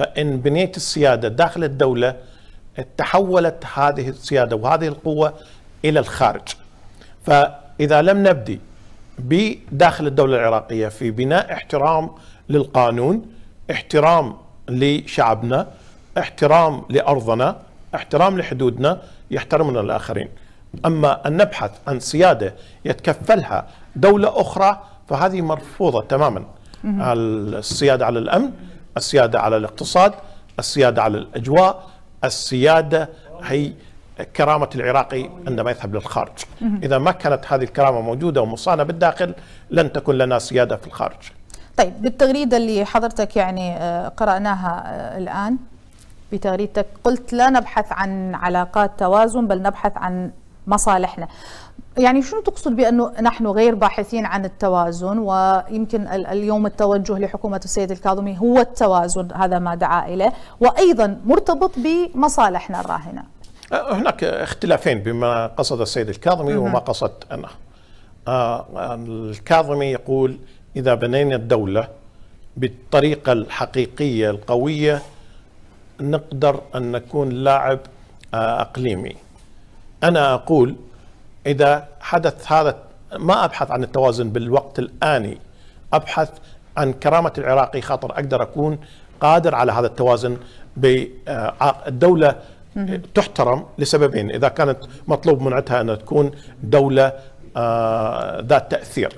فإن بنيت السيادة داخل الدولة تحولت هذه السيادة وهذه القوة إلى الخارج فإذا لم نبدي بداخل الدولة العراقية في بناء احترام للقانون احترام لشعبنا احترام لأرضنا احترام لحدودنا يحترمنا الآخرين أما أن نبحث عن سيادة يتكفلها دولة أخرى فهذه مرفوضة تماما السيادة على الأمن السيادة على الاقتصاد السيادة على الأجواء السيادة هي كرامة العراقي عندما يذهب للخارج إذا ما كانت هذه الكرامة موجودة ومصانة بالداخل لن تكون لنا سيادة في الخارج طيب بالتغريدة اللي حضرتك يعني آه، قرأناها آه، الآن بتغريدتك قلت لا نبحث عن علاقات توازن بل نبحث عن مصالحنا يعني شنو تقصد بانه نحن غير باحثين عن التوازن ويمكن اليوم التوجه لحكومه السيد الكاظمي هو التوازن هذا ما دعا اليه وايضا مرتبط بمصالحنا الراهنه. أه، هناك اختلافين بما قصد السيد الكاظمي وما قصدت انا. أه، الكاظمي يقول اذا بنينا الدوله بالطريقه الحقيقيه القويه نقدر ان نكون لاعب أه، اقليمي. انا اقول إذا حدث هذا ما أبحث عن التوازن بالوقت الآني أبحث عن كرامة العراقي خاطر أقدر أكون قادر على هذا التوازن بالدولة آه، تحترم لسببين إذا كانت مطلوب منعتها أن تكون دولة آه، ذات تأثير